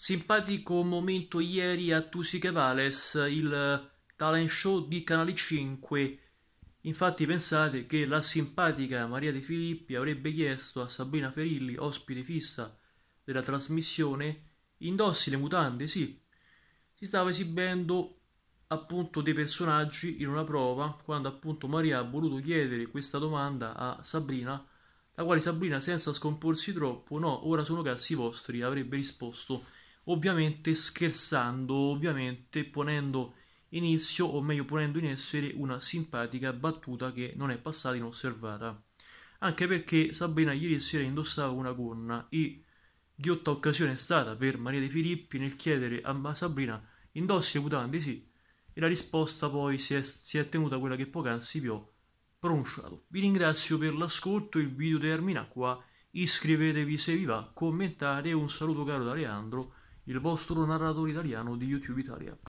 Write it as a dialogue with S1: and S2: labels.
S1: Simpatico momento ieri a Tusica Vales, il talent show di Canale 5. Infatti pensate che la simpatica Maria De Filippi avrebbe chiesto a Sabrina Ferilli, ospite fissa della trasmissione, indossi le mutande, sì. Si stava esibendo appunto dei personaggi in una prova quando appunto Maria ha voluto chiedere questa domanda a Sabrina la quale Sabrina senza scomporsi troppo no ora sono cazzi vostri avrebbe risposto ovviamente scherzando, ovviamente ponendo inizio o meglio ponendo in essere una simpatica battuta che non è passata inosservata. Anche perché Sabrina ieri sera indossava una gonna e ghiotta occasione è stata per Maria De Filippi nel chiedere a Sabrina indossi le mutande sì e la risposta poi si è, si è tenuta quella che poc'anzi vi ho pronunciato. Vi ringrazio per l'ascolto, il video termina qua, iscrivetevi se vi va, commentate un saluto caro da Leandro il vostro narratore italiano di YouTube Italia.